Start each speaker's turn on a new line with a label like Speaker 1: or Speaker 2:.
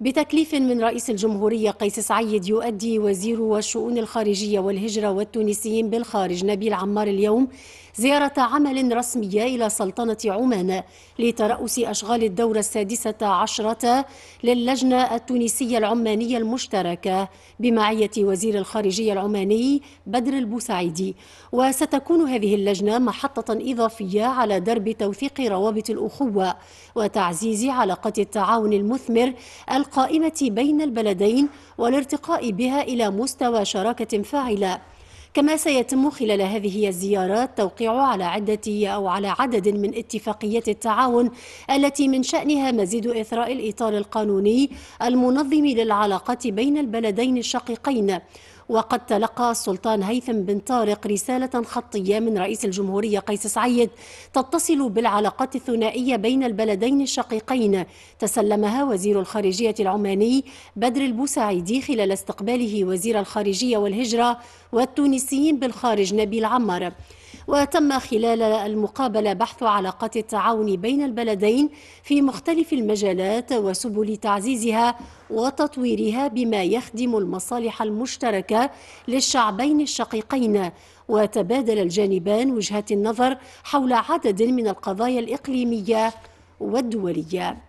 Speaker 1: بتكليف من رئيس الجمهورية قيس سعيد يؤدي وزير الشؤون الخارجية والهجرة والتونسيين بالخارج نبيل عمار اليوم زيارة عمل رسمية إلى سلطنة عمان لترأس أشغال الدورة السادسة عشرة للجنة التونسية العمانية المشتركة بمعية وزير الخارجية العماني بدر البوسعيدي وستكون هذه اللجنة محطة إضافية على درب توثيق روابط الأخوة وتعزيز علاقة التعاون المثمر القائمة بين البلدين والارتقاء بها إلى مستوى شراكة فاعلة كما سيتم خلال هذه الزيارات توقيع على عدة أو على عدد من اتفاقيات التعاون التي من شأنها مزيد إثراء الإطار القانوني المنظم للعلاقات بين البلدين الشقيقين وقد تلقى السلطان هيثم بن طارق رسالة خطية من رئيس الجمهورية قيس سعيد تتصل بالعلاقات الثنائية بين البلدين الشقيقين تسلمها وزير الخارجية العماني بدر البوسعيدي خلال استقباله وزير الخارجية والهجرة والتونسيين بالخارج نبيل عمر وتم خلال المقابلة بحث علاقات التعاون بين البلدين في مختلف المجالات وسبل تعزيزها وتطويرها بما يخدم المصالح المشتركة للشعبين الشقيقين وتبادل الجانبان وجهات النظر حول عدد من القضايا الإقليمية والدولية